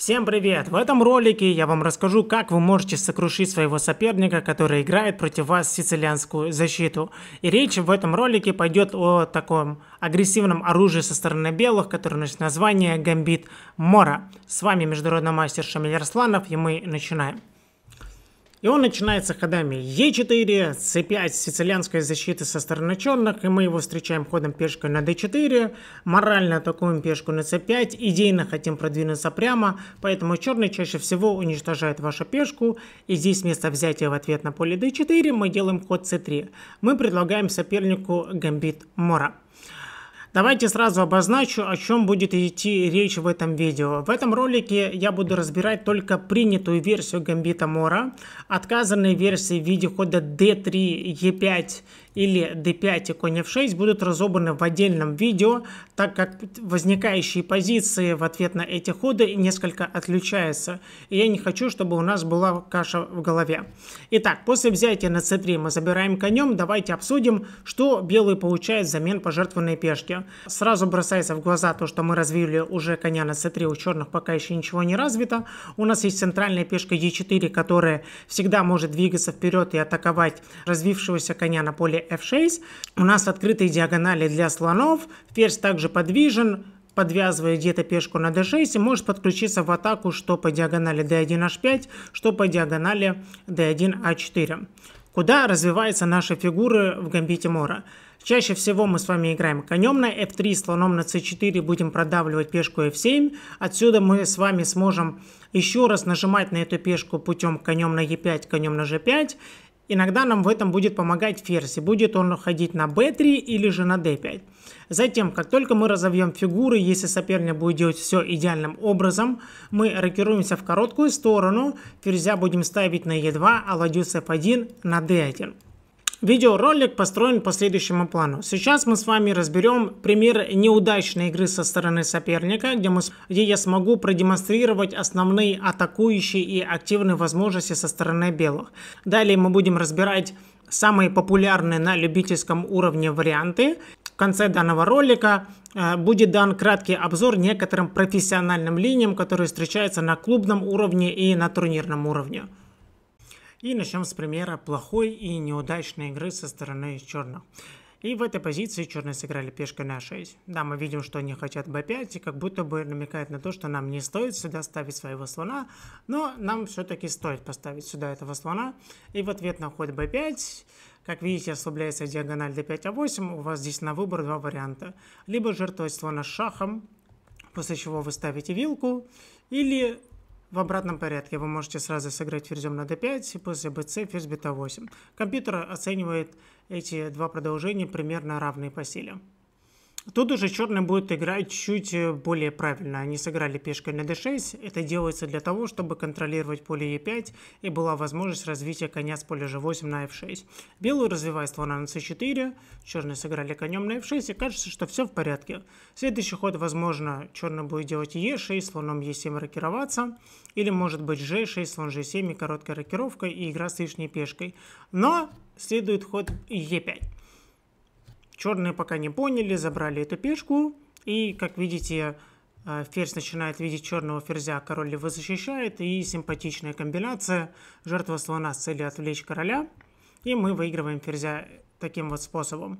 Всем привет! В этом ролике я вам расскажу, как вы можете сокрушить своего соперника, который играет против вас сицилианскую защиту. И речь в этом ролике пойдет о таком агрессивном оружии со стороны белых, которое носит название Гамбит Мора. С вами международный мастер Шамиль Арсланов и мы начинаем. И он начинается ходами Е4, c5 сицилианской защиты со стороны черных, и мы его встречаем ходом пешкой на d4, морально атакуем пешку на c5, идейно хотим продвинуться прямо, поэтому черный чаще всего уничтожает вашу пешку, и здесь вместо взятия в ответ на поле d4 мы делаем ход c3. Мы предлагаем сопернику гамбит Мора. Давайте сразу обозначу, о чем будет идти речь в этом видео. В этом ролике я буду разбирать только принятую версию гамбита Мора, отказанные версии в виде хода d3, e5 или d5 и конь f6 будут разобраны в отдельном видео, так как возникающие позиции в ответ на эти ходы несколько отличаются. И я не хочу, чтобы у нас была каша в голове. Итак, после взятия на c3 мы забираем конем. Давайте обсудим, что белый получает взамен пожертвованной пешки. Сразу бросается в глаза то, что мы развили уже коня на c3, у черных пока еще ничего не развито. У нас есть центральная пешка d4, которая всегда может двигаться вперед и атаковать развившегося коня на поле f6. У нас открытые диагонали для слонов. Ферзь также подвижен, подвязывая где-то пешку на d6 и может подключиться в атаку что по диагонали d1 h5, что по диагонали d1 h4. А Куда развиваются наши фигуры в гамбите Мора? Чаще всего мы с вами играем конем на f3, слоном на c4, будем продавливать пешку f7. Отсюда мы с вами сможем еще раз нажимать на эту пешку путем конем на e5, конем на g5. Иногда нам в этом будет помогать ферзь, и будет он ходить на b3 или же на d5. Затем, как только мы разовьем фигуры, если соперник будет делать все идеальным образом, мы рокируемся в короткую сторону, ферзя будем ставить на e2, а ладью f1 на d1. Видеоролик построен по следующему плану. Сейчас мы с вами разберем пример неудачной игры со стороны соперника, где, мы, где я смогу продемонстрировать основные атакующие и активные возможности со стороны белых. Далее мы будем разбирать самые популярные на любительском уровне варианты. В конце данного ролика э, будет дан краткий обзор некоторым профессиональным линиям, которые встречаются на клубном уровне и на турнирном уровне. И начнем с примера плохой и неудачной игры со стороны черных. И в этой позиции черные сыграли пешкой на 6. Да, мы видим, что они хотят b5, и как будто бы намекает на то, что нам не стоит сюда ставить своего слона, но нам все-таки стоит поставить сюда этого слона. И в ответ на ход b5, как видите, ослабляется диагональ d5, a8, а у вас здесь на выбор два варианта. Либо жертвовать слона шахом, после чего вы ставите вилку, или в обратном порядке вы можете сразу сыграть ферзем на d5, и после bc ферзь бета 8. Компьютер оценивает эти два продолжения примерно равные по силе. Тут уже черные будут играть чуть э, более правильно. Они сыграли пешкой на d6. Это делается для того, чтобы контролировать поле e5 и была возможность развития коня с поля g8 на f6. Белую развивает слона на c4, черные сыграли конем на f6 и кажется, что все в порядке. Следующий ход, возможно, черный будет делать e6, слоном e7 рокироваться, или может быть g6, слон g7 и короткая рокировка и игра с лишней пешкой. Но следует ход e5. Черные пока не поняли, забрали эту пешку. И, как видите, э, ферзь начинает видеть черного ферзя, король его защищает. И симпатичная комбинация. Жертва слона с целью отвлечь короля. И мы выигрываем ферзя таким вот способом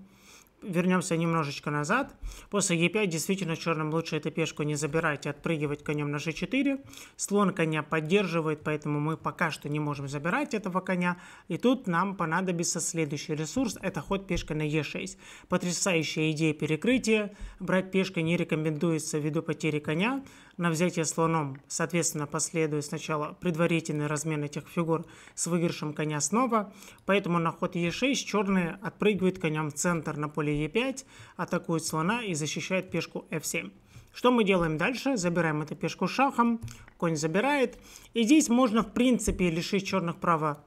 вернемся немножечко назад. После e5 действительно черным лучше эту пешку не забирать, и отпрыгивать конем на g4. Слон коня поддерживает, поэтому мы пока что не можем забирать этого коня. И тут нам понадобится следующий ресурс, это ход пешка на e6. Потрясающая идея перекрытия. Брать пешкой не рекомендуется ввиду потери коня на взятие слоном. Соответственно, последует сначала предварительный размен этих фигур с выигрышем коня снова. Поэтому на ход Е6 черные отпрыгивают конем в центр на поле Е5, атакуют слона и защищают пешку F7. Что мы делаем дальше? Забираем эту пешку шахом, конь забирает. И здесь можно, в принципе, лишить черных права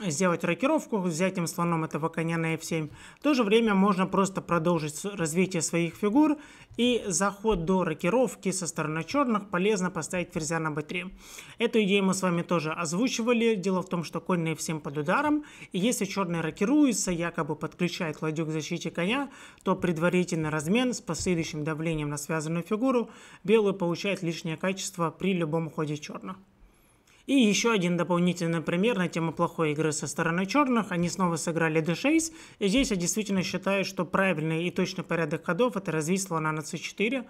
сделать рокировку, взять им слоном этого коня на f7. В то же время можно просто продолжить развитие своих фигур и заход до рокировки со стороны черных полезно поставить ферзя на b3. Эту идею мы с вами тоже озвучивали. Дело в том, что конь на f7 под ударом, и если черный рокируется, якобы подключает ладью к защите коня, то предварительный размен с последующим давлением на связанную фигуру белый получает лишнее качество при любом ходе черных. И еще один дополнительный пример на тему плохой игры со стороны черных. Они снова сыграли d6. И здесь я действительно считаю, что правильный и точный порядок ходов это развить слона на c4.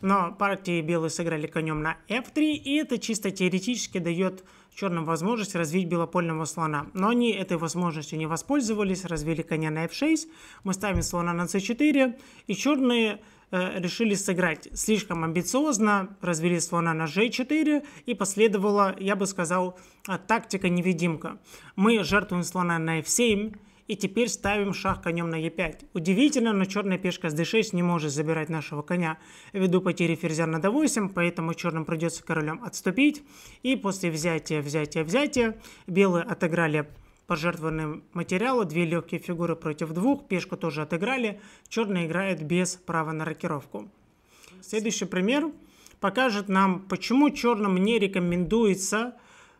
Но партии белые сыграли конем на f3, и это чисто теоретически дает черным возможность развить белопольного слона. Но они этой возможностью не воспользовались, развели коня на f6, мы ставим слона на c4, и черные э, решили сыграть слишком амбициозно, развели слона на g4 и последовала, я бы сказал, тактика-невидимка. Мы жертвуем слона на f7, и теперь ставим шах конем на e5. Удивительно, но черная пешка с d6 не может забирать нашего коня. Ввиду потери ферзя на d8, поэтому черным придется королем отступить. И после взятия, взятия, взятия, белые отыграли пожертвованные материалы, две легкие фигуры против двух, пешку тоже отыграли, черный играет без права на рокировку. Следующий пример покажет нам, почему черным не рекомендуется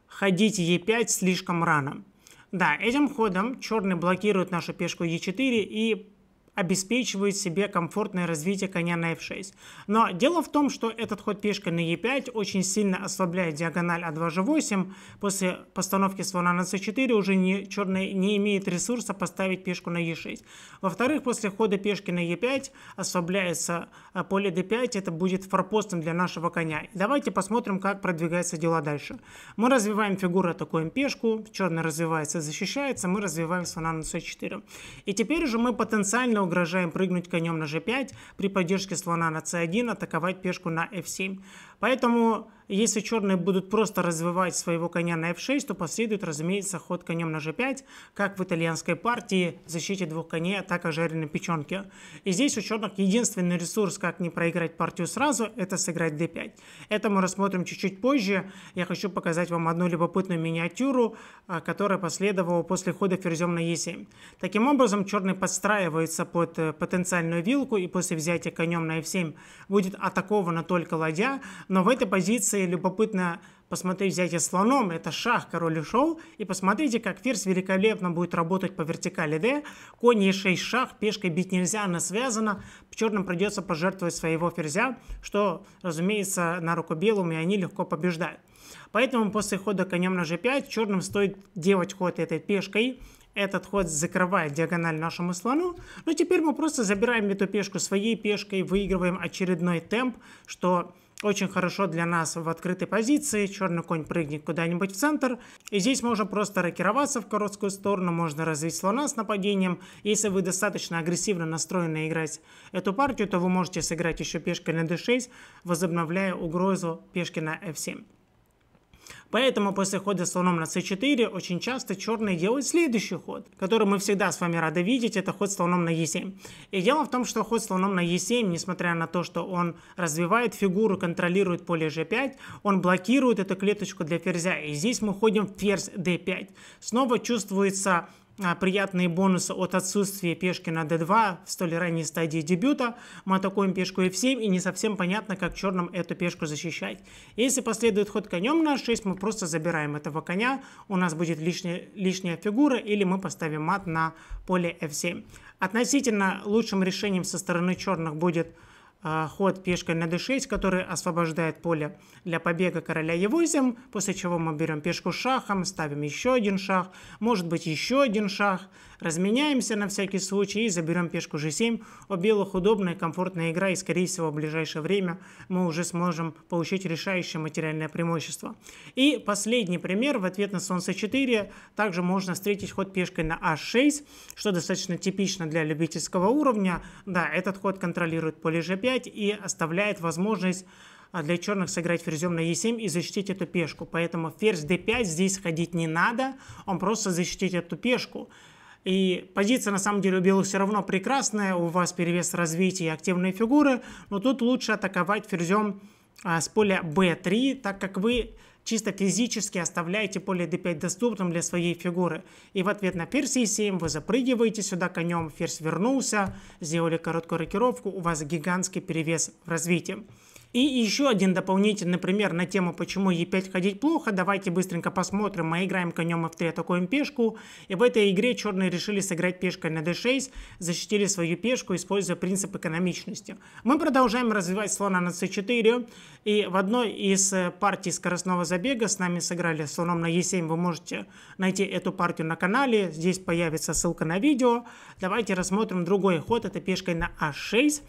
ходить Е5 слишком рано. Да, этим ходом черные блокируют нашу пешку е 4 и обеспечивает себе комфортное развитие коня на f6. Но дело в том, что этот ход пешкой на e5 очень сильно ослабляет диагональ а2 g8. После постановки слона на c4 уже не, черный не имеет ресурса поставить пешку на e6. Во-вторых, после хода пешки на e5 ослабляется а, поле d5. Это будет форпостом для нашего коня. Давайте посмотрим, как продвигаются дела дальше. Мы развиваем фигуру, атакуем пешку. Черный развивается, защищается. Мы развиваем слона на c4. И теперь уже мы потенциально угрожаем прыгнуть конем на g5, при поддержке слона на c1 атаковать пешку на f7. Поэтому если черные будут просто развивать своего коня на f6, то последует, разумеется, ход конем на g5, как в итальянской партии, в защите двух коней, атака жареной печенки. И здесь у черных единственный ресурс, как не проиграть партию сразу, это сыграть d5. Это мы рассмотрим чуть-чуть позже. Я хочу показать вам одну любопытную миниатюру, а, которая последовала после хода ферзем на e7. Таким образом, черные подстраиваются под э, потенциальную вилку, и после взятия конем на f7 будет атакована только ладья, но в этой позиции любопытно посмотреть взятие слоном, это шах, король и и посмотрите, как ферзь великолепно будет работать по вертикали d, конь e6 шах, пешкой бить нельзя, она связана, черным придется пожертвовать своего ферзя, что, разумеется, на руку белым, и они легко побеждают. Поэтому после хода конем на g5 черным стоит делать ход этой пешкой, этот ход закрывает диагональ нашему слону. Но ну, теперь мы просто забираем эту пешку своей пешкой, выигрываем очередной темп, что очень хорошо для нас в открытой позиции. Черный конь прыгнет куда-нибудь в центр. И здесь можно просто рокироваться в короткую сторону. Можно развить слона с нападением. Если вы достаточно агрессивно настроены играть эту партию, то вы можете сыграть еще пешкой на d6, возобновляя угрозу пешки на f7. Поэтому после хода слоном на c4 очень часто черные делают следующий ход, который мы всегда с вами рады видеть, это ход слоном на e7. И дело в том, что ход слоном на e7, несмотря на то, что он развивает фигуру, контролирует поле g5, он блокирует эту клеточку для ферзя. И здесь мы ходим в ферзь d5. Снова чувствуется а, приятные бонусы от отсутствия пешки на d2 в столь ранней стадии дебюта. Мы атакуем пешку f7 и не совсем понятно, как черным эту пешку защищать. Если последует ход конем на h6, мы просто забираем этого коня, у нас будет лишняя, лишняя фигура или мы поставим мат на поле f7. Относительно лучшим решением со стороны черных будет а, ход пешкой на d6, который освобождает поле для побега короля Евузем, после чего мы берем пешку шахом, ставим еще один шах, может быть еще один шах, разменяемся на всякий случай и заберем пешку g7. У белых удобная и комфортная игра, и скорее всего в ближайшее время мы уже сможем получить решающее материальное преимущество. И последний пример, в ответ на солнце 4 также можно встретить ход пешкой на h6, а что достаточно типично для любительского уровня. Да, этот ход контролирует поле g5 и оставляет возможность а для черных сыграть ферзем на e7 и защитить эту пешку. Поэтому ферзь d5 здесь ходить не надо, он просто защитит эту пешку. И позиция на самом деле у белых все равно прекрасная, у вас перевес развития и активные фигуры, но тут лучше атаковать ферзем а, с поля b3, так как вы чисто физически оставляете поле d5 доступным для своей фигуры. И в ответ на ферзь e7 вы запрыгиваете сюда конем, ферзь вернулся, сделали короткую рокировку, у вас гигантский перевес в развитии. И еще один дополнительный пример на тему, почему e 5 ходить плохо. Давайте быстренько посмотрим. Мы играем конем F3, атакуем пешку. И в этой игре черные решили сыграть пешкой на D6, защитили свою пешку, используя принцип экономичности. Мы продолжаем развивать слона на C4. И в одной из э, партий скоростного забега с нами сыграли слоном на E7. Вы можете найти эту партию на канале. Здесь появится ссылка на видео. Давайте рассмотрим другой ход. Это пешкой на H6. А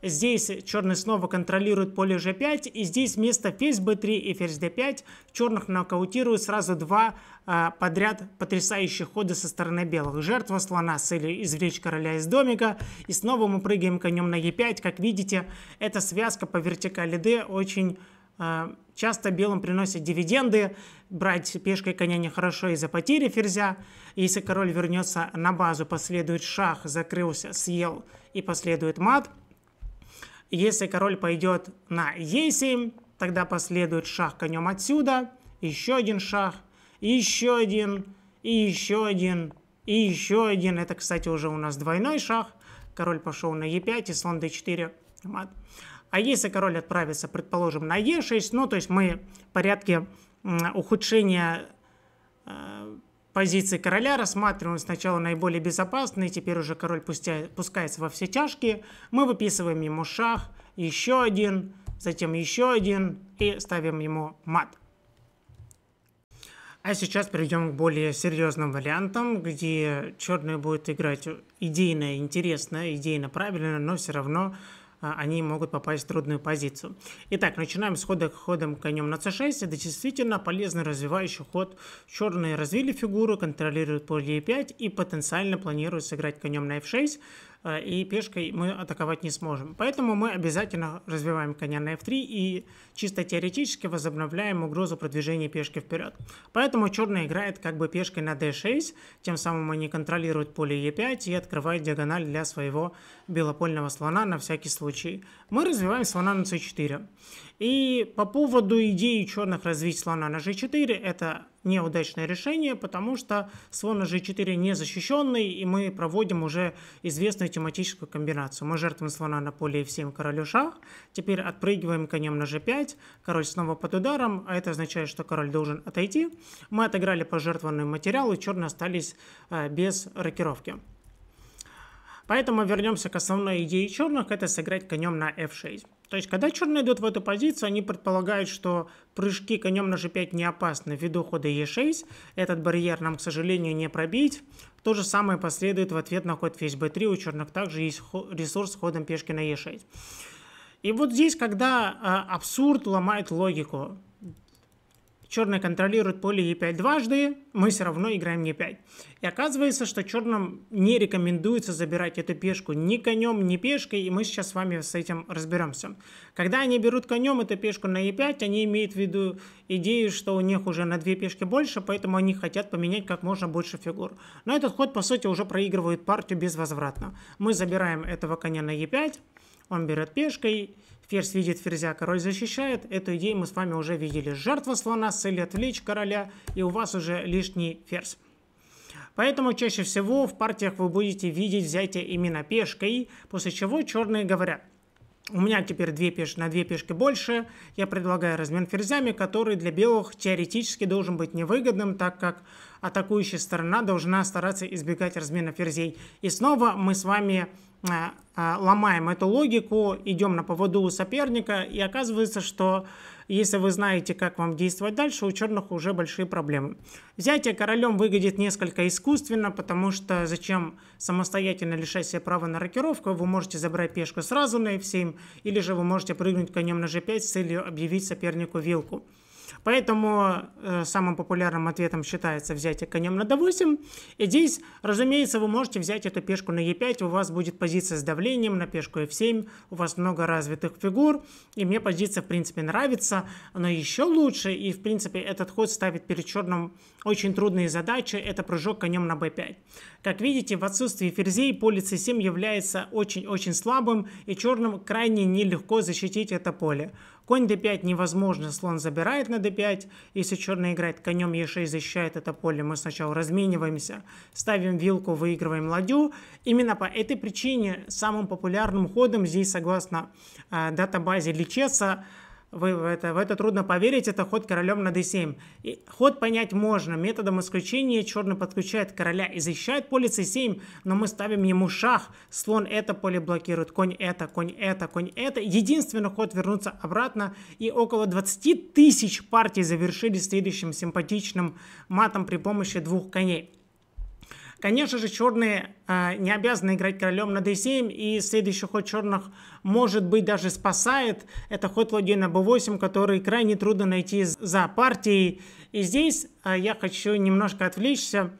Здесь черный снова контролирует поле g5. И здесь вместо ферзь b3 и ферзь d5 черных нокаутируют сразу два а, подряд потрясающих хода со стороны белых. Жертва слона с целью извлечь короля из домика. И снова мы прыгаем конем на e5. Как видите, эта связка по вертикали d очень а, часто белым приносит дивиденды. Брать пешкой коня нехорошо из-за потери ферзя. Если король вернется на базу, последует шах, закрылся, съел и последует мат – если король пойдет на Е7, тогда последует шах конем отсюда, еще один шах, еще один, и еще один, и еще один. Это, кстати, уже у нас двойной шах. Король пошел на Е5 и слон d4 мат. А если король отправится, предположим, на Е6, ну, то есть мы в порядке ухудшения э, позиции короля рассматриваем сначала наиболее безопасный, теперь уже король пустя... пускается во все тяжкие. Мы выписываем ему шах, еще один, затем еще один и ставим ему мат. А сейчас перейдем к более серьезным вариантам, где черные будут играть идейно интересно, идейно правильно, но все равно а, они могут попасть в трудную позицию. Итак, начинаем с хода ходом конем на c6. Это действительно полезный развивающий ход. Черные развили фигуру, контролируют поле e5 и потенциально планируют сыграть конем на f6. А, и пешкой мы атаковать не сможем. Поэтому мы обязательно развиваем коня на f3 и чисто теоретически возобновляем угрозу продвижения пешки вперед. Поэтому черный играет как бы пешкой на d6, тем самым они контролируют поле e5 и открывают диагональ для своего белопольного слона на всякий случай. Мы развиваем слона на c4. И по поводу идеи черных развить слона на g4, это неудачное решение, потому что слон g4 не защищенный, и мы проводим уже известную тематическую комбинацию. Мы жертвуем слона на поле f7 королю шах, теперь отпрыгиваем конем на g5, король снова под ударом, а это означает, что король должен отойти. Мы отыграли пожертвованный материал, и черные остались э, без рокировки. Поэтому вернемся к основной идее черных, это сыграть конем на f6. То есть, когда черные идут в эту позицию, они предполагают, что прыжки конем на g5 не опасны ввиду хода e6. Этот барьер нам, к сожалению, не пробить. То же самое последует в ответ на ход ферзь b3. У черных также есть ресурс с ходом пешки на e6. И вот здесь, когда э, абсурд ломает логику, Черные контролируют поле e5 дважды, мы все равно играем e5. И оказывается, что черным не рекомендуется забирать эту пешку ни конем, ни пешкой, и мы сейчас с вами с этим разберемся. Когда они берут конем эту пешку на e5, они имеют в виду идею, что у них уже на две пешки больше, поэтому они хотят поменять как можно больше фигур. Но этот ход, по сути, уже проигрывает партию безвозвратно. Мы забираем этого коня на e5, он берет пешкой, Ферзь видит ферзя, король защищает. Эту идею мы с вами уже видели. Жертва слона с целью отвлечь короля, и у вас уже лишний ферзь. Поэтому чаще всего в партиях вы будете видеть взятие именно пешкой, после чего черные говорят – у меня теперь две пеш... на две пешки больше. Я предлагаю размен ферзями, который для белых теоретически должен быть невыгодным, так как атакующая сторона должна стараться избегать размена ферзей. И снова мы с вами э, э, ломаем эту логику, идем на поводу у соперника, и оказывается, что если вы знаете, как вам действовать дальше, у черных уже большие проблемы. Взятие королем выглядит несколько искусственно, потому что зачем самостоятельно лишать себе права на рокировку, вы можете забрать пешку сразу на f7, или же вы можете прыгнуть конем на g5 с целью объявить сопернику вилку. Поэтому э, самым популярным ответом считается взятие конем на d8. И здесь, разумеется, вы можете взять эту пешку на e5, у вас будет позиция с давлением на пешку f7, у вас много развитых фигур, и мне позиция, в принципе, нравится, но еще лучше, и, в принципе, этот ход ставит перед черным очень трудные задачи, это прыжок конем на b5. Как видите, в отсутствии ферзей поле c7 является очень-очень слабым, и черным крайне нелегко защитить это поле. Конь d5 невозможно, слон забирает на d5. Если черный играет конем e6, защищает это поле, мы сначала размениваемся, ставим вилку, выигрываем ладью. Именно по этой причине самым популярным ходом здесь, согласно э, датабазе Личеса, вы в это, в это трудно поверить, это ход королем на d7. И ход понять можно. Методом исключения черный подключает короля и защищает поле c7, но мы ставим ему шах. Слон это поле блокирует, конь это, конь это, конь это. Единственный ход вернуться обратно. И около 20 тысяч партий завершили следующим симпатичным матом при помощи двух коней. Конечно же, черные э, не обязаны играть королем на d7, и следующий ход черных, может быть, даже спасает. Это ход ладья на b8, который крайне трудно найти за партией. И здесь э, я хочу немножко отвлечься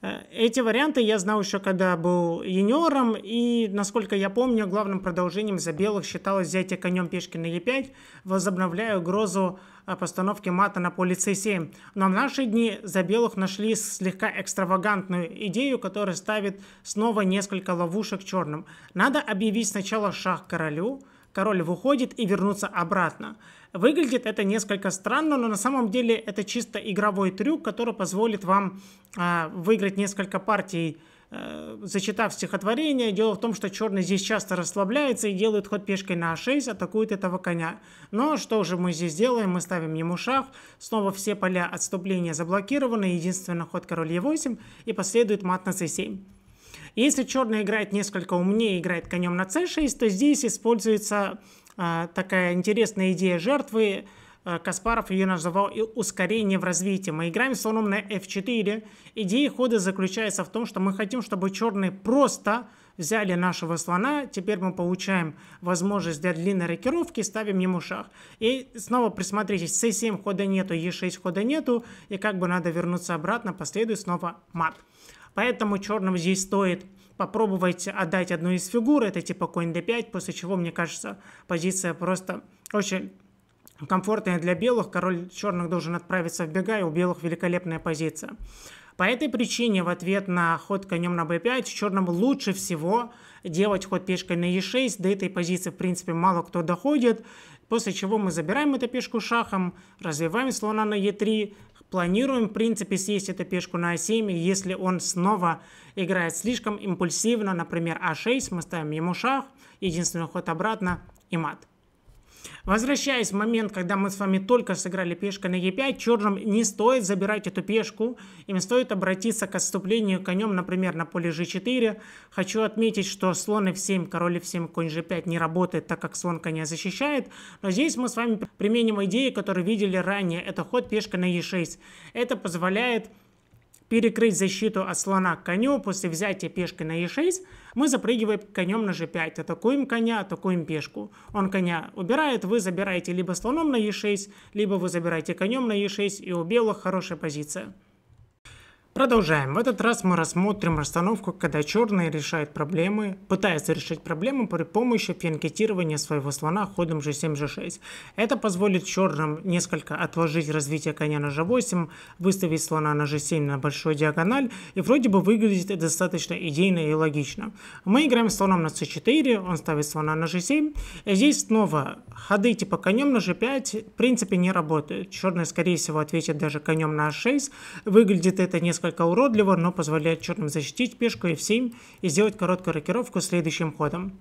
Э, эти варианты я знал еще когда был юниором, и, насколько я помню, главным продолжением за белых считалось взятие конем пешки на Е5, возобновляя угрозу э, постановки мата на поле c 7 Но в наши дни за белых нашли слегка экстравагантную идею, которая ставит снова несколько ловушек черным. Надо объявить сначала шах королю, король выходит и вернуться обратно. Выглядит это несколько странно, но на самом деле это чисто игровой трюк, который позволит вам а, выиграть несколько партий э, зачитав стихотворение, дело в том, что черный здесь часто расслабляется и делает ход пешкой на а6, атакует этого коня. Но что же мы здесь делаем? Мы ставим ему шах, снова все поля отступления заблокированы, единственный ход король е 8 и последует мат на c7. Если черный играет несколько умнее, играет конем на c6, то здесь используется э, такая интересная идея жертвы. Э, Каспаров ее называл и «ускорение в развитии». Мы играем слоном на f4. Идея хода заключается в том, что мы хотим, чтобы черные просто взяли нашего слона, теперь мы получаем возможность для длинной рокировки, ставим ему шах. И снова присмотритесь, c7 хода нету, e6 хода нету, и как бы надо вернуться обратно, последует снова мат. Поэтому черным здесь стоит попробовать отдать одну из фигур, это типа конь d5, после чего, мне кажется, позиция просто очень комфортная для белых. Король черных должен отправиться в бега, и у белых великолепная позиция. По этой причине в ответ на ход конем на b5 черным лучше всего делать ход пешкой на e6. До этой позиции, в принципе, мало кто доходит. После чего мы забираем эту пешку шахом, развиваем слона на e3, Планируем, в принципе, съесть эту пешку на а7, если он снова играет слишком импульсивно, например, а6, мы ставим ему шах, единственный ход обратно и мат. Возвращаясь в момент, когда мы с вами только сыграли пешкой на e5, черным не стоит забирать эту пешку. Им стоит обратиться к отступлению конем, например, на поле g4. Хочу отметить, что слон f7, король f7, конь g5 не работает, так как слон коня защищает. Но здесь мы с вами применим идеи, которые видели ранее. Это ход пешка на e6. Это позволяет перекрыть защиту от слона к коню. После взятия пешки на e6 мы запрыгиваем конем на g5. Атакуем коня, атакуем пешку. Он коня убирает, вы забираете либо слоном на e6, либо вы забираете конем на e6. И у белых хорошая позиция. Продолжаем. В этот раз мы рассмотрим расстановку, когда черный решает проблемы, пытается решить проблемы при помощи пианкетирования своего слона ходом g7, g6. Это позволит черным несколько отложить развитие коня на g8, выставить слона на g7 на большую диагональ, и вроде бы выглядит достаточно идейно и логично. Мы играем слоном на c4, он ставит слона на g7. И здесь снова ходы типа конем на g5 в принципе не работают. Черный, скорее всего, ответит даже конем на h6. Выглядит это несколько несколько уродливо, но позволяет черным защитить пешку f7 и сделать короткую рокировку следующим ходом.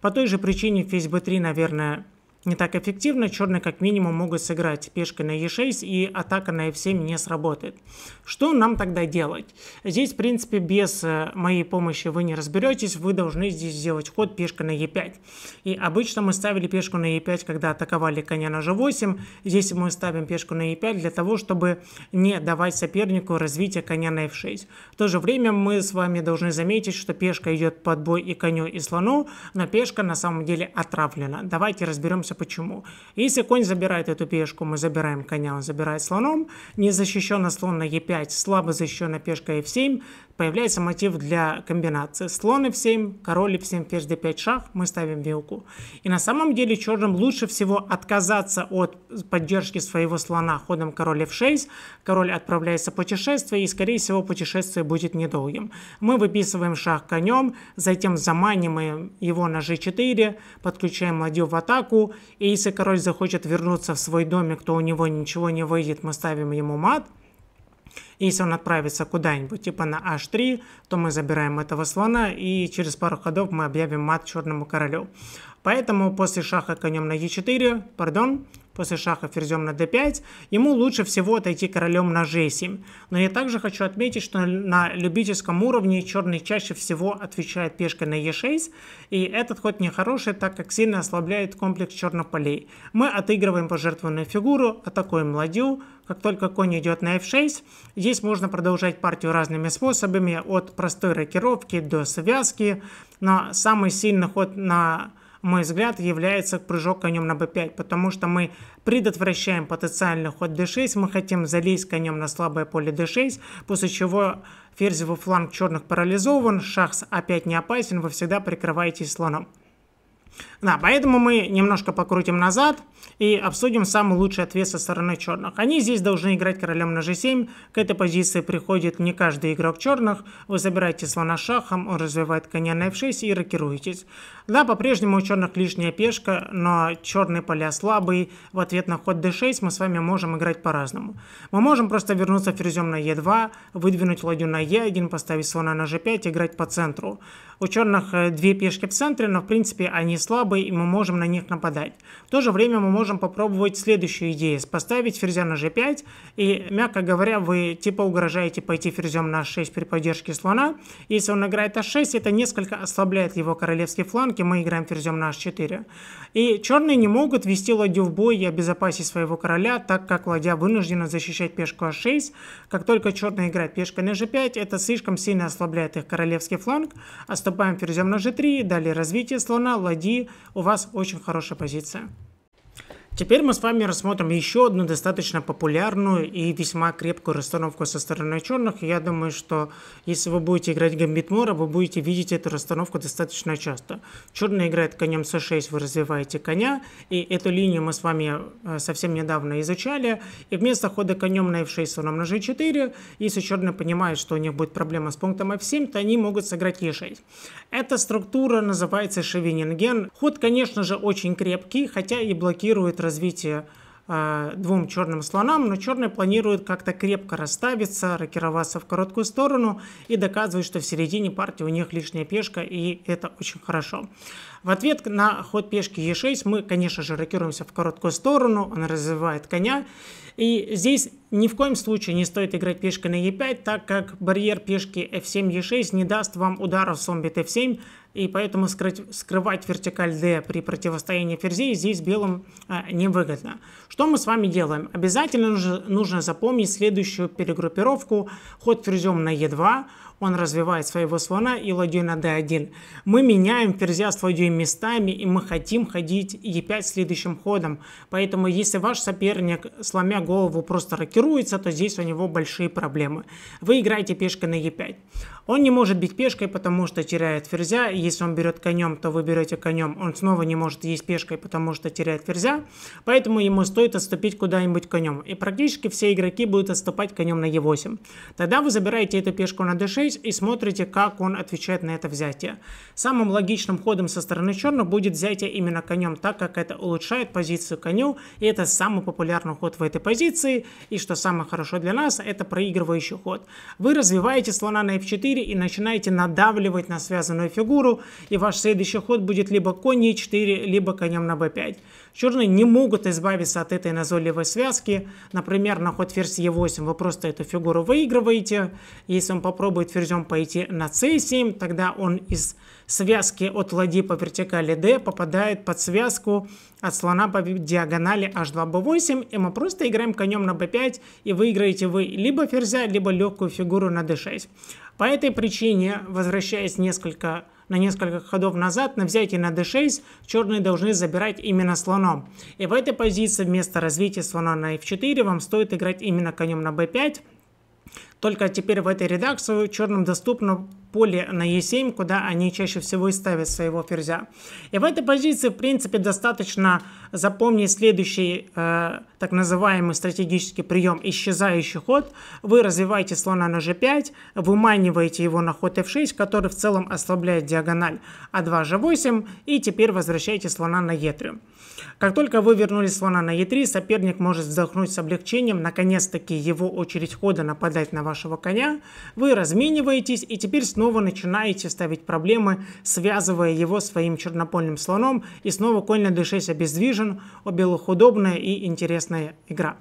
По той же причине ферзь b3, наверное, не так эффективно. Черные как минимум могут сыграть пешкой на e6 и атака на f7 не сработает. Что нам тогда делать? Здесь, в принципе, без э, моей помощи вы не разберетесь. Вы должны здесь сделать ход пешка на e5. И обычно мы ставили пешку на e5, когда атаковали коня на g8. Здесь мы ставим пешку на e5 для того, чтобы не давать сопернику развитие коня на f6. В то же время мы с вами должны заметить, что пешка идет под бой и коню, и слону, но пешка на самом деле отравлена. Давайте разберемся вопросы почему. Если конь забирает эту пешку, мы забираем коня, он забирает слоном. не защищен на слон на e5, слабо защищена пешка f7 появляется мотив для комбинации. Слон f7, король f7, ферзь d5 шах, мы ставим вилку. И на самом деле черным лучше всего отказаться от поддержки своего слона ходом король f6. Король отправляется в путешествие, и скорее всего путешествие будет недолгим. Мы выписываем шах конем, затем заманиваем его на g4, подключаем ладью в атаку, и если король захочет вернуться в свой домик, то у него ничего не выйдет, мы ставим ему мат – если он отправится куда-нибудь, типа на h3, то мы забираем этого слона, и через пару ходов мы объявим мат черному королю. Поэтому после шаха конем на e4, пардон, после шаха ферзем на d5, ему лучше всего отойти королем на g7. Но я также хочу отметить, что на любительском уровне черный чаще всего отвечает пешкой на e6, и этот ход нехороший, так как сильно ослабляет комплекс черных полей. Мы отыгрываем пожертвованную фигуру, атакуем ладью, как только конь идет на f6, здесь можно продолжать партию разными способами, от простой рокировки до связки, но самый сильный ход на мой взгляд, является прыжок конем на b5, потому что мы предотвращаем потенциальный ход d6, мы хотим залезть конем на слабое поле d6, после чего ферзевый фланг черных парализован, шах с a5 не опасен, вы всегда прикрываетесь слоном. Да, поэтому мы немножко покрутим назад и обсудим самый лучший ответ со стороны черных. Они здесь должны играть королем на g7. К этой позиции приходит не каждый игрок черных. Вы забираете слона шахом, он развивает коня на f6 и рокируетесь. Да, по-прежнему у черных лишняя пешка, но черные поля слабые. В ответ на ход d6 мы с вами можем играть по-разному. Мы можем просто вернуться ферзем на e2, выдвинуть ладью на e1, поставить слона на g5, играть по центру. У черных э, две пешки в центре, но в принципе они слабые особые, и мы можем на них нападать. В то же время мы можем попробовать следующую идею. Поставить ферзя на g5, и, мягко говоря, вы типа угрожаете пойти ферзем на h6 при поддержке слона. Если он играет h6, это несколько ослабляет его королевский фланг, и мы играем ферзем на h4. И черные не могут вести ладью в бой и обезопасить своего короля, так как ладья вынуждена защищать пешку h6. Как только черные играют пешкой на g5, это слишком сильно ослабляет их королевский фланг. Отступаем ферзем на g3, далее развитие слона, ладьи, у вас очень хорошая позиция. Теперь мы с вами рассмотрим еще одну достаточно популярную и весьма крепкую расстановку со стороны черных. Я думаю, что если вы будете играть гамбит Мора, вы будете видеть эту расстановку достаточно часто. Черный играет конем с 6 вы развиваете коня, и эту линию мы с вами э, совсем недавно изучали. И вместо хода конем на f6, слоном на g4, если черный понимает, что у них будет проблема с пунктом f7, то они могут сыграть e6. Эта структура называется шевенинген. Ход, конечно же, очень крепкий, хотя и блокирует развитие э, двум черным слонам, но черный планирует как-то крепко расставиться, рокироваться в короткую сторону и доказывать, что в середине партии у них лишняя пешка, и это очень хорошо. В ответ на ход пешки Е6 мы, конечно же, рокируемся в короткую сторону, он развивает коня. И здесь ни в коем случае не стоит играть пешкой на Е5, так как барьер пешки F7, E6 не даст вам удара в бит F7, и поэтому скрыть, скрывать вертикаль D при противостоянии ферзей здесь белым а, невыгодно. Что мы с вами делаем? Обязательно нужно, нужно запомнить следующую перегруппировку. Ход ферзем на Е2, он развивает своего слона и ладью на d1. Мы меняем ферзя с ладьей местами, и мы хотим ходить e5 следующим ходом. Поэтому если ваш соперник, сломя голову, просто рокируется, то здесь у него большие проблемы. Вы играете пешкой на e5. Он не может бить пешкой, потому что теряет ферзя. Если он берет конем, то вы берете конем. Он снова не может есть пешкой, потому что теряет ферзя. Поэтому ему стоит отступить куда-нибудь конем. И практически все игроки будут отступать конем на e8. Тогда вы забираете эту пешку на d6, и смотрите, как он отвечает на это взятие. Самым логичным ходом со стороны черных будет взятие именно конем, так как это улучшает позицию коню, и это самый популярный ход в этой позиции, и что самое хорошо для нас, это проигрывающий ход. Вы развиваете слона на f4 и начинаете надавливать на связанную фигуру, и ваш следующий ход будет либо конь e4, либо конем на b5. Черные не могут избавиться от этой назойливой связки. Например, на ход ферзь e8 вы просто эту фигуру выигрываете. Если он попробует ферзем пойти на c7, тогда он из связки от ладьи по вертикали d попадает под связку от слона по диагонали h2b8. И мы просто играем конем на b5 и выиграете вы либо ферзя, либо легкую фигуру на d6. По этой причине, возвращаясь несколько на несколько ходов назад на взятие на d6 черные должны забирать именно слоном. И в этой позиции вместо развития слона на f4 вам стоит играть именно конем на b5, только теперь в этой редакции черным доступно поле на e7, куда они чаще всего и ставят своего ферзя. И в этой позиции, в принципе, достаточно запомнить следующий э, так называемый стратегический прием «исчезающий ход». Вы развиваете слона на g5, выманиваете его на ход f6, который в целом ослабляет диагональ а2, g8, и теперь возвращаете слона на e3. Как только вы вернули слона на Е3, соперник может вздохнуть с облегчением, наконец-таки его очередь хода нападать на вашего коня. Вы размениваетесь и теперь снова начинаете ставить проблемы, связывая его своим чернопольным слоном. И снова конь на D6 обездвижен, обе удобная и интересная игра.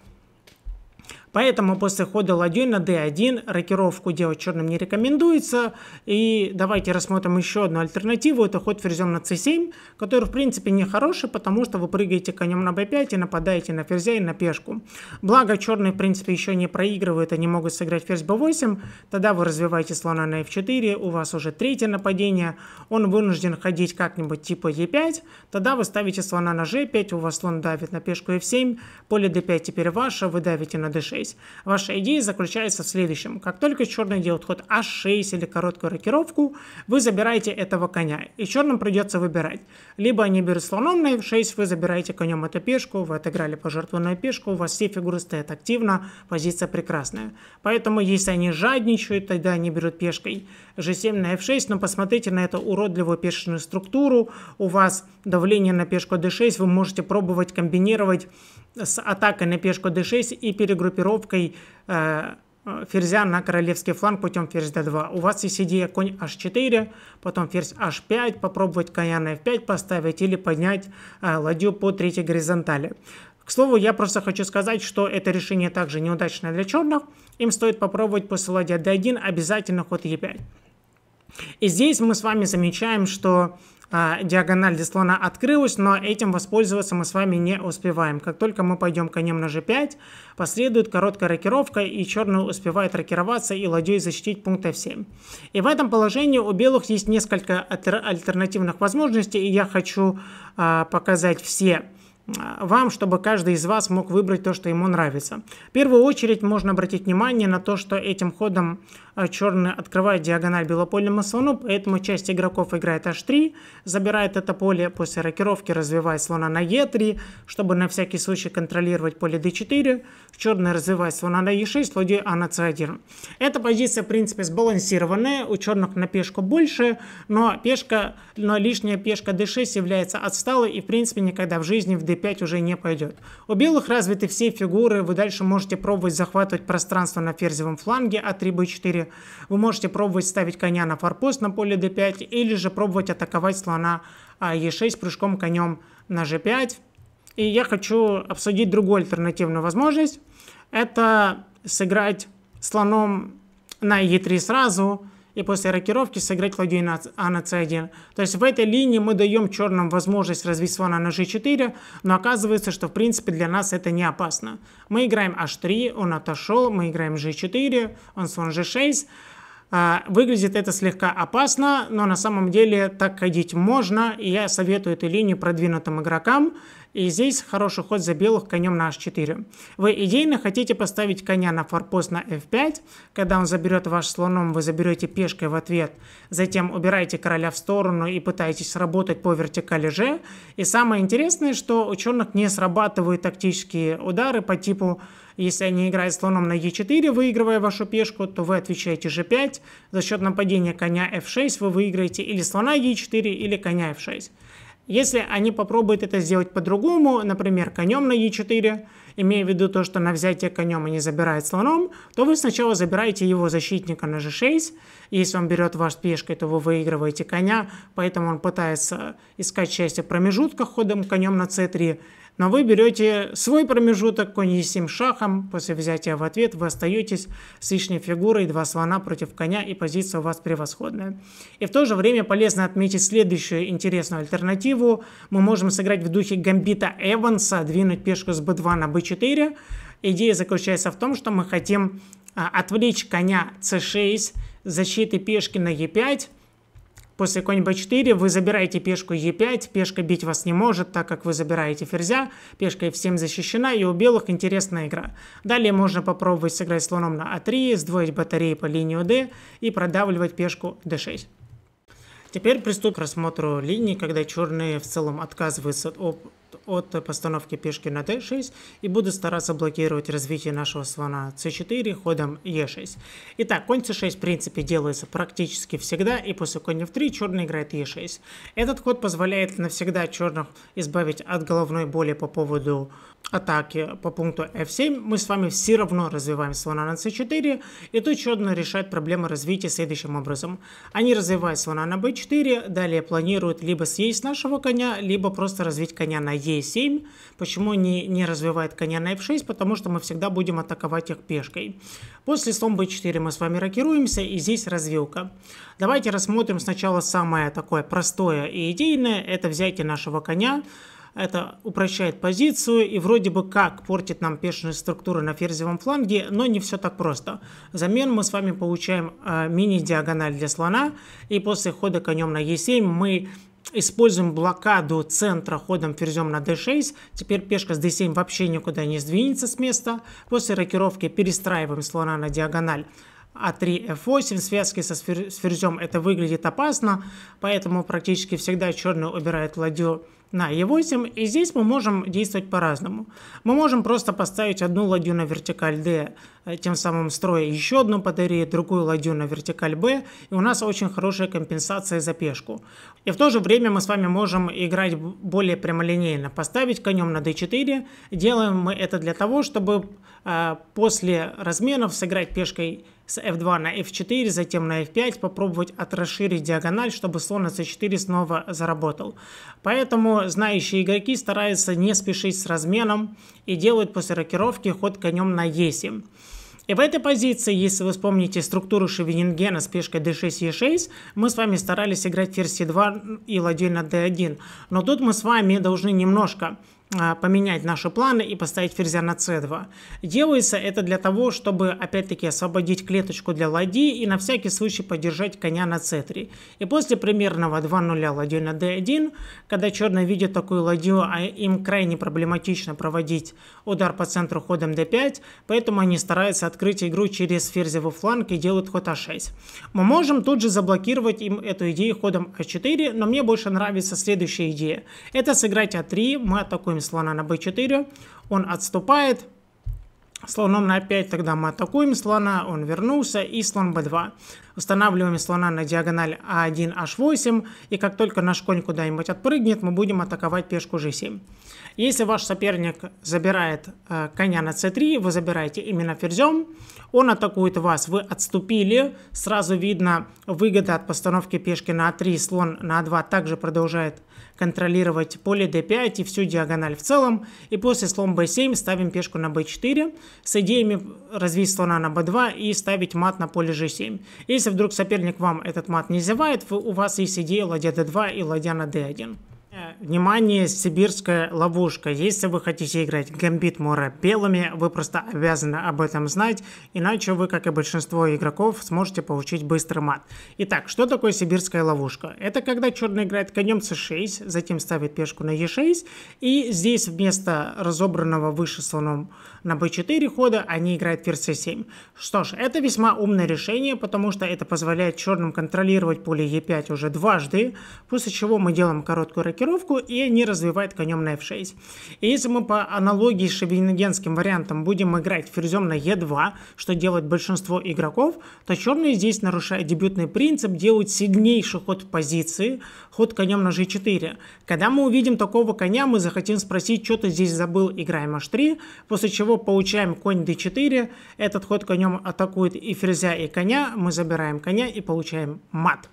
Поэтому после хода ладьей на d1 рокировку делать черным не рекомендуется. И давайте рассмотрим еще одну альтернативу. Это ход ферзем на c7, который в принципе не хороший, потому что вы прыгаете конем на b5 и нападаете на ферзя и на пешку. Благо черные в принципе еще не проигрывают, они могут сыграть ферзь b8. Тогда вы развиваете слона на f4, у вас уже третье нападение. Он вынужден ходить как-нибудь типа e5. Тогда вы ставите слона на g5, у вас слон давит на пешку f7. Поле d5 теперь ваше, вы давите на d6. 6 Ваша идея заключается в следующем. Как только черный делает ход h6 а или короткую рокировку, вы забираете этого коня, и черным придется выбирать. Либо они берут слоном на f6, вы забираете конем эту пешку, вы отыграли пожертвованную пешку, у вас все фигуры стоят активно, позиция прекрасная. Поэтому, если они жадничают, тогда они берут пешкой g7 на f6, но посмотрите на эту уродливую пешечную структуру, у вас давление на пешку d6, вы можете пробовать комбинировать с атакой на пешку d6 и перегруппировкой э, ферзя на королевский фланг путем ферзь d2. У вас есть идея конь h4, потом ферзь h5, попробовать коня на f5 поставить или поднять э, ладью по третьей горизонтали. К слову, я просто хочу сказать, что это решение также неудачное для черных. Им стоит попробовать после ладья d1 обязательно ход e5. И здесь мы с вами замечаем, что а, диагональ для слона открылась, но этим воспользоваться мы с вами не успеваем. Как только мы пойдем конем на g5, последует короткая рокировка, и черный успевает рокироваться и ладьей защитить пункт f7. И в этом положении у белых есть несколько альтернативных возможностей, и я хочу а, показать все а, вам, чтобы каждый из вас мог выбрать то, что ему нравится. В первую очередь можно обратить внимание на то, что этим ходом а черные открывают диагональ белополему слону, поэтому часть игроков играет h3, забирает это поле, после рокировки развивает слона на e3, чтобы на всякий случай контролировать поле d4, черные развивает слона на e6, ладьей а на c1. Эта позиция, в принципе, сбалансированная, у черных на пешку больше, но, пешка, но лишняя пешка d6 является отсталой и, в принципе, никогда в жизни в d5 уже не пойдет. У белых развиты все фигуры, вы дальше можете пробовать захватывать пространство на ферзевом фланге а3b4, вы можете пробовать ставить коня на форпост на поле d5 или же пробовать атаковать слона e6 а, прыжком конем на g5. И я хочу обсудить другую альтернативную возможность. Это сыграть слоном на e3 сразу, и после рокировки сыграть ладью на а на c1. То есть в этой линии мы даем черным возможность развить слона на g4, но оказывается, что в принципе для нас это не опасно. Мы играем h3, он отошел, мы играем g4, он слон g6. А, выглядит это слегка опасно, но на самом деле так ходить можно, и я советую эту линию продвинутым игрокам. И здесь хороший ход за белых конем на h4. Вы идейно хотите поставить коня на форпост на f5. Когда он заберет ваш слоном, вы заберете пешкой в ответ. Затем убираете короля в сторону и пытаетесь работать по вертикали g. И самое интересное, что у черных не срабатывают тактические удары по типу если они играют слоном на e4, выигрывая вашу пешку, то вы отвечаете g5. За счет нападения коня f6 вы выиграете или слона e4, или коня f6. Если они попробуют это сделать по-другому, например, конем на e4, имея в виду то, что на взятие конем они забирают слоном, то вы сначала забираете его защитника на g6. Если он берет ваш пешкой, то вы выигрываете коня, поэтому он пытается искать счастье в промежутках ходом конем на c3. Но вы берете свой промежуток, конь Е7 шахом, после взятия в ответ вы остаетесь с лишней фигурой, два слона против коня и позиция у вас превосходная. И в то же время полезно отметить следующую интересную альтернативу. Мы можем сыграть в духе гамбита Эванса, двинуть пешку с b2 на b4. Идея заключается в том, что мы хотим а, отвлечь коня c6, защиты пешки на e5, После конь b4 вы забираете пешку e5, пешка бить вас не может, так как вы забираете ферзя, пешка f7 защищена и у белых интересная игра. Далее можно попробовать сыграть слоном на a3, а сдвоить батареи по линию d и продавливать пешку d6. Теперь приступ к рассмотру линии, когда черные в целом отказываются от, от постановки пешки на d6 и будут стараться блокировать развитие нашего слона c4 ходом e6. Итак, конь c6 в принципе делается практически всегда и после коня f3 черный играет e6. Этот ход позволяет навсегда черных избавить от головной боли по поводу атаки по пункту f7 мы с вами все равно развиваем слона на c4, и тут Чодно решает проблему развития следующим образом. Они развивают слона на b4, далее планируют либо съесть нашего коня, либо просто развить коня на e7. Почему они не развивают коня на f6? Потому что мы всегда будем атаковать их пешкой. После слон b4 мы с вами рокируемся, и здесь развилка. Давайте рассмотрим сначала самое такое простое и идейное, это взятие нашего коня, это упрощает позицию и вроде бы как портит нам пешие структуры на ферзевом фланге, но не все так просто. Взамен мы с вами получаем э, мини-диагональ для слона, и после хода конем на e7 мы используем блокаду центра ходом ферзем на d6. Теперь пешка с d7 вообще никуда не сдвинется с места. После рокировки перестраиваем слона на диагональ а3, F8 связки со сферзем это выглядит опасно, поэтому практически всегда черный убирает ладью на E8, и здесь мы можем действовать по-разному. Мы можем просто поставить одну ладью на вертикаль D, э, тем самым строя еще одну подарить другую ладью на вертикаль B, и у нас очень хорошая компенсация за пешку. И в то же время мы с вами можем играть более прямолинейно, поставить конем на D4. Делаем мы это для того, чтобы э, после разменов сыграть пешкой с f2 на f4, затем на f5, попробовать отрасширить диагональ, чтобы слон на c4 снова заработал. Поэтому знающие игроки стараются не спешить с разменом и делают после рокировки ход конем на e7. И в этой позиции, если вы вспомните структуру Шевенингена с пешкой d6, e6, мы с вами старались играть ферзь c2 и ладью на d1. Но тут мы с вами должны немножко а, поменять наши планы и поставить ферзя на c2. Делается это для того, чтобы опять-таки освободить клеточку для ладьи и на всякий случай поддержать коня на c3. И после примерного 2-0 ладью на d1, когда черные видят такую ладью, а им крайне проблематично проводить удар по центру ходом d5, поэтому они стараются открыть игру через ферзевый фланг и делают ход a6. А мы можем тут же заблокировать им эту идею ходом a4, а но мне больше нравится следующая идея. Это сыграть a3, мы атакуем слона на b4, он отступает, слоном на 5, тогда мы атакуем слона, он вернулся и слон b2. Устанавливаем слона на диагональ А1, H8, и как только наш конь куда-нибудь отпрыгнет, мы будем атаковать пешку G7. Если ваш соперник забирает э, коня на c3, вы забираете именно ферзем, он атакует вас, вы отступили, сразу видно выгода от постановки пешки на а3, слон на а2 также продолжает контролировать поле d5 и всю диагональ в целом, и после слон b7 ставим пешку на b4 с идеями развить слона на b2 и ставить мат на поле g7. Если если вдруг соперник вам этот мат не зевает, у вас есть идея ладья d2 и ладья на d1. Внимание, сибирская ловушка. Если вы хотите играть гамбит мора белыми, вы просто обязаны об этом знать, иначе вы, как и большинство игроков, сможете получить быстрый мат. Итак, что такое сибирская ловушка? Это когда черный играет конем c6, затем ставит пешку на e6, и здесь вместо разобранного выше слоном на b4 хода они играют ферзь c7. Что ж, это весьма умное решение, потому что это позволяет черным контролировать поле e5 уже дважды, после чего мы делаем короткую ракету, блокировку и не развивает конем на f6. И если мы по аналогии с шевенигенским вариантом будем играть ферзем на e2, что делает большинство игроков, то черные здесь нарушают дебютный принцип, делают сильнейший ход в позиции, ход конем на g4. Когда мы увидим такого коня, мы захотим спросить, что ты здесь забыл, играем эм h3, после чего получаем конь d4, этот ход конем атакует и ферзя, и коня, мы забираем коня и получаем мат.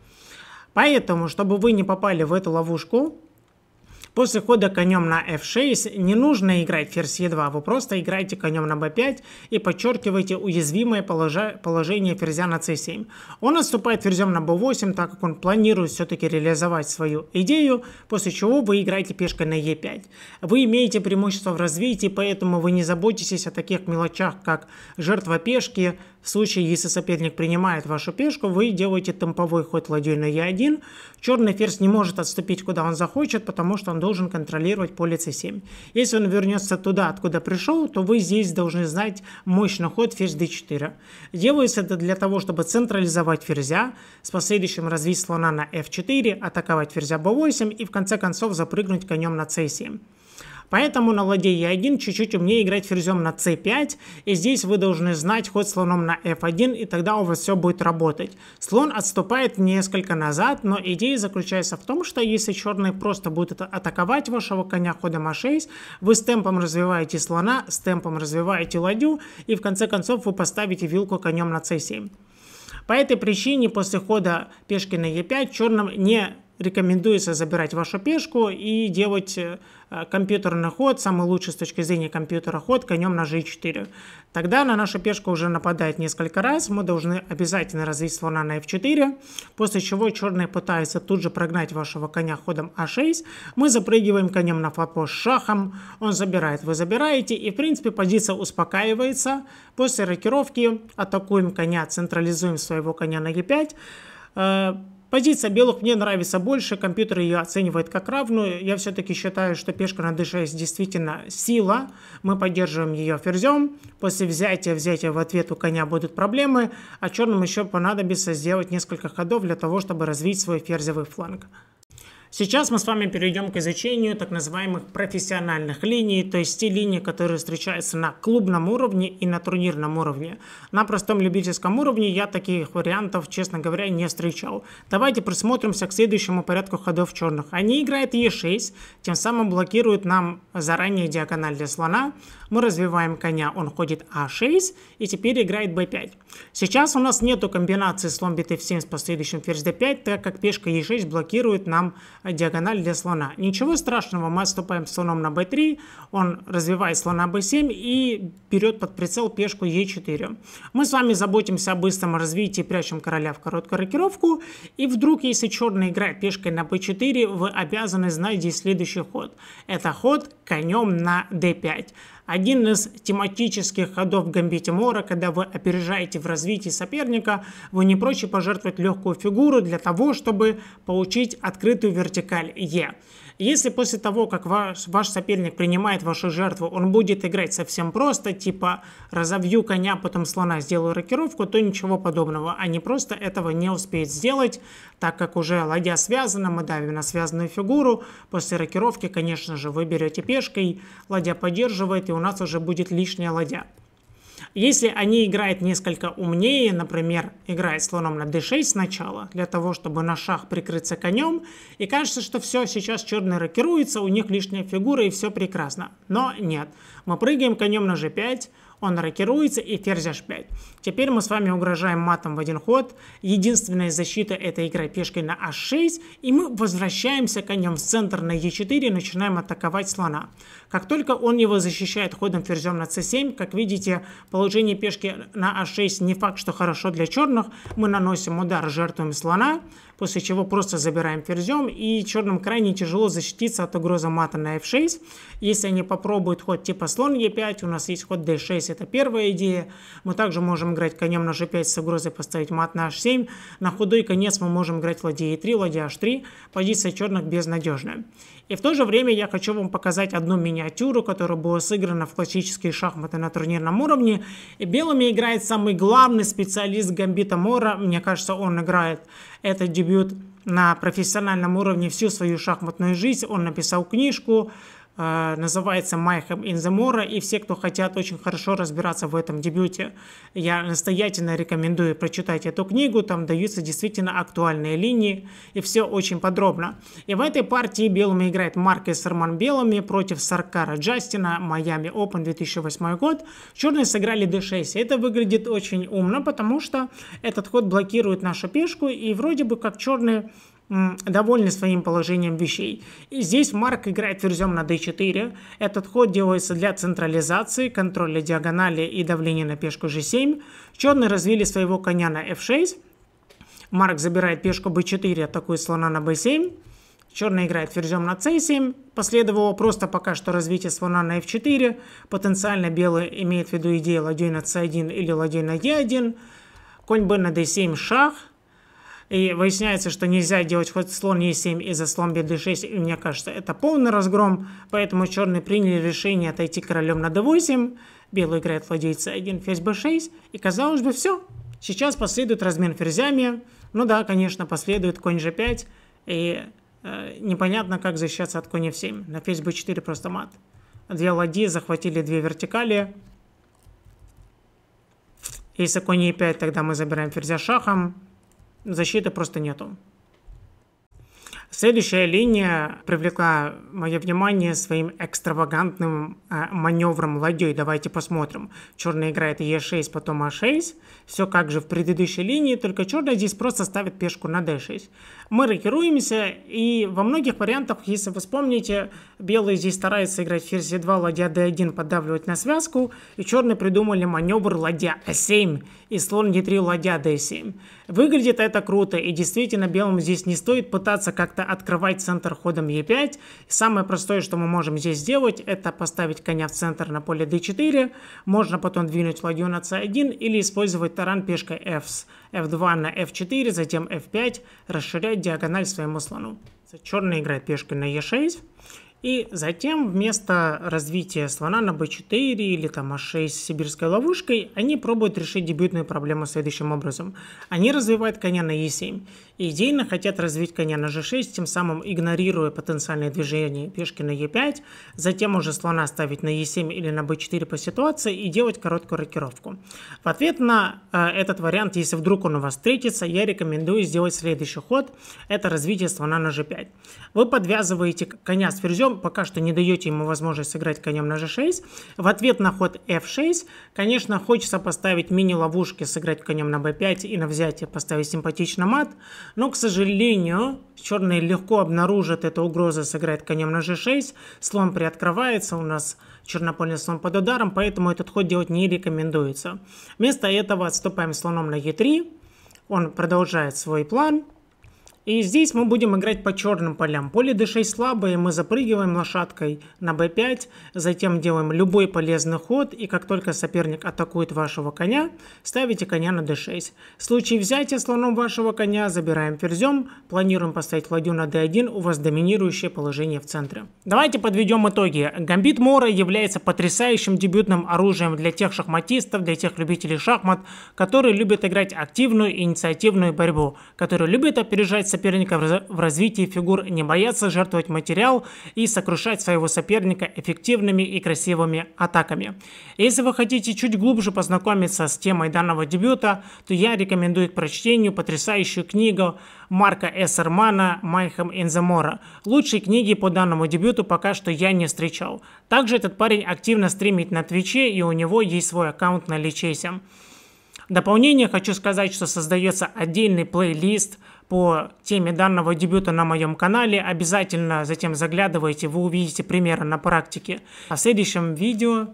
Поэтому, чтобы вы не попали в эту ловушку, После хода конем на f6 не нужно играть ферзь e2, вы просто играете конем на b5 и подчеркиваете уязвимое положение ферзя на c7. Он отступает ферзем на b8, так как он планирует все-таки реализовать свою идею, после чего вы играете пешкой на e5. Вы имеете преимущество в развитии, поэтому вы не заботитесь о таких мелочах, как жертва пешки, в случае, если соперник принимает вашу пешку, вы делаете темповой ход ладью на e 1 Черный ферзь не может отступить, куда он захочет, потому что он должен контролировать поле c 7 Если он вернется туда, откуда пришел, то вы здесь должны знать мощный ход ферзь d4. Делается это для того, чтобы централизовать ферзя, с последующим развить слона на f4, атаковать ферзя b8 и в конце концов запрыгнуть конем на c7. Поэтому на ладье e 1 чуть-чуть умнее играть ферзем на c5. И здесь вы должны знать ход слоном на f1, и тогда у вас все будет работать. Слон отступает несколько назад, но идея заключается в том, что если черные просто будут атаковать вашего коня ходом а6, вы с темпом развиваете слона, с темпом развиваете ладью, и в конце концов вы поставите вилку конем на c7. По этой причине после хода пешки на e5 черным не рекомендуется забирать вашу пешку и делать э, компьютерный ход, самый лучший с точки зрения компьютера ход, конем на g4. Тогда на нашу пешку уже нападает несколько раз, мы должны обязательно развить слона на f4, после чего черные пытаются тут же прогнать вашего коня ходом a6, а мы запрыгиваем конем на форпост шахом, он забирает, вы забираете, и в принципе позиция успокаивается, после рокировки атакуем коня, централизуем своего коня на e5, Позиция белых мне нравится больше, компьютер ее оценивает как равную. Я все-таки считаю, что пешка на d6 действительно сила. Мы поддерживаем ее ферзем. После взятия, взятия в ответ у коня будут проблемы, а черным еще понадобится сделать несколько ходов для того, чтобы развить свой ферзевый фланг. Сейчас мы с вами перейдем к изучению так называемых профессиональных линий, то есть те линии, которые встречаются на клубном уровне и на турнирном уровне. На простом любительском уровне я таких вариантов, честно говоря, не встречал. Давайте присмотримся к следующему порядку ходов черных. Они играют Е6, тем самым блокируют нам заранее диагональ для слона, мы развиваем коня, он ходит а6, и теперь играет б 5 Сейчас у нас нету комбинации слон b 7 с последующим ферзь d5, так как пешка e6 блокирует нам э, диагональ для слона. Ничего страшного, мы отступаем слоном на b3, он развивает слона b7 и берет под прицел пешку e4. Мы с вами заботимся о быстром развитии, прячем короля в короткую рокировку, и вдруг, если черный играет пешкой на b4, вы обязаны знать здесь следующий ход. Это ход конем на d5. Один из тематических ходов Мора, когда вы опережаете в развитии соперника, вы не проще пожертвовать легкую фигуру для того, чтобы получить открытую вертикаль Е. E если после того, как ваш, ваш соперник принимает вашу жертву, он будет играть совсем просто, типа разовью коня, потом слона, сделаю рокировку, то ничего подобного. Они просто этого не успеют сделать, так как уже ладья связана, мы давим на связанную фигуру. После рокировки, конечно же, вы берете пешкой, ладья поддерживает, и у нас уже будет лишняя ладья. Если они играют несколько умнее, например, играет слоном на d6 сначала, для того, чтобы на шах прикрыться конем, и кажется, что все, сейчас черные рокируются, у них лишняя фигура и все прекрасно. Но нет, мы прыгаем конем на g5, он рокируется и ферзь h5. Теперь мы с вами угрожаем матом в один ход. Единственная защита это игра пешкой на h6. А и мы возвращаемся конем в центр на e4 и начинаем атаковать слона. Как только он его защищает ходом ферзем на c7, как видите, положение пешки на а6 не факт, что хорошо для черных. Мы наносим удар, жертвуем слона, после чего просто забираем ферзем, и черным крайне тяжело защититься от угрозы мата на f6. Если они попробуют ход типа слон e5, у нас есть ход d6, это первая идея. Мы также можем играть конем на g5 с угрозой поставить мат на h7. На худой конец мы можем играть ладья e3, ладья h3. Позиция черных безнадежная. И в то же время я хочу вам показать одну миниатюру, которая была сыграна в классические шахматы на турнирном уровне. И белыми играет самый главный специалист Гамбита Мора. Мне кажется, он играет этот дебют на профессиональном уровне всю свою шахматную жизнь. Он написал книжку а, называется «Майхем in the Mora», и все, кто хотят очень хорошо разбираться в этом дебюте, я настоятельно рекомендую прочитать эту книгу, там даются действительно актуальные линии, и все очень подробно. И в этой партии белыми играет Маркес Сарман белыми против Саркара Джастина, Майами Open 2008 год. Черные сыграли d6, это выглядит очень умно, потому что этот ход блокирует нашу пешку, и вроде бы как черные довольны своим положением вещей. И здесь Марк играет ферзем на d4. Этот ход делается для централизации, контроля диагонали и давления на пешку g7. Черные развили своего коня на f6. Марк забирает пешку b4, атакует слона на b7. Черный играет ферзем на c7, последовало просто пока что развитие слона на f4. Потенциально белый имеет в виду идею ладьей на c1 или ладьей на e1. Конь b на d7 шах, и выясняется, что нельзя делать ход слон e 7 и за слон БД6. И мне кажется, это полный разгром. Поэтому черные приняли решение отойти королем на D8. Белый играет владеет c1, ферзь b6. И казалось бы, все. Сейчас последует размен ферзями. Ну да, конечно, последует конь g5. И э, непонятно, как защищаться от коня f7. На ферзь b4 просто мат. Две ладьи захватили две вертикали. Если конь e5, тогда мы забираем ферзя шахом защиты просто нету. Следующая линия привлекла мое внимание своим экстравагантным э, маневром ладьей. Давайте посмотрим. Черный играет Е6, потом А6. Все как же в предыдущей линии, только черный здесь просто ставит пешку на d6 мы рокируемся, и во многих вариантах, если вы вспомните, белые здесь стараются играть ферзь 2 ладья d1, поддавливать на связку, и черные придумали маневр ладья a7 а и слон d3 ладья d7. Выглядит это круто, и действительно белым здесь не стоит пытаться как-то открывать центр ходом e5. Самое простое, что мы можем здесь сделать, это поставить коня в центр на поле d4, можно потом двинуть ладью на c1 или использовать таран пешкой f f2 на f4, затем f5, расширять диагональ своему слону. Черная играет пешкой на e6, и затем вместо развития слона на b4 или там h6 с сибирской ловушкой, они пробуют решить дебютную проблему следующим образом. Они развивают коня на e7. И идейно хотят развить коня на g6, тем самым игнорируя потенциальное движение пешки на e5, затем уже слона ставить на e7 или на b4 по ситуации и делать короткую рокировку. В ответ на э, этот вариант, если вдруг он у вас встретится, я рекомендую сделать следующий ход. Это развитие слона на g5. Вы подвязываете коня с ферзем Идем, пока что не даете ему возможность сыграть конем на g6. В ответ на ход f6, конечно, хочется поставить мини-ловушки, сыграть конем на b5 и на взятие поставить симпатично мат. Но, к сожалению, черные легко обнаружат эту угрозу, сыграть конем на g6. Слон приоткрывается, у нас чернопольный слон под ударом, поэтому этот ход делать не рекомендуется. Вместо этого отступаем слоном на e3. Он продолжает свой план. И здесь мы будем играть по черным полям. Поле d6 слабое, мы запрыгиваем лошадкой на b5, затем делаем любой полезный ход, и как только соперник атакует вашего коня, ставите коня на d6. В случае взятия слоном вашего коня забираем ферзем, планируем поставить ладью на d1, у вас доминирующее положение в центре. Давайте подведем итоги. Гамбит Мора является потрясающим дебютным оружием для тех шахматистов, для тех любителей шахмат, которые любят играть активную и инициативную борьбу, которые любят опережать соперника в развитии фигур, не бояться жертвовать материал и сокрушать своего соперника эффективными и красивыми атаками. Если вы хотите чуть глубже познакомиться с темой данного дебюта, то я рекомендую к прочтению потрясающую книгу Марка Эссермана Майхам Инзамора». Лучшей книги по данному дебюту пока что я не встречал. Также этот парень активно стримит на Твиче и у него есть свой аккаунт на Личесе. В дополнение хочу сказать, что создается отдельный плейлист – по теме данного дебюта на моем канале. Обязательно затем заглядывайте, вы увидите примеры на практике. А в следующем видео...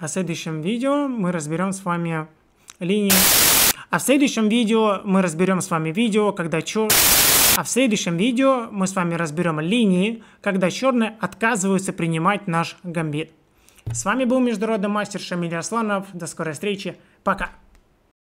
А в следующем видео мы разберем с вами линии... А в следующем видео мы разберем с вами видео, когда чё... А в следующем видео мы с вами разберем линии, когда черные отказываются принимать наш гамбит. С вами был международный мастер Шамиль Асланов. До скорой встречи. Пока.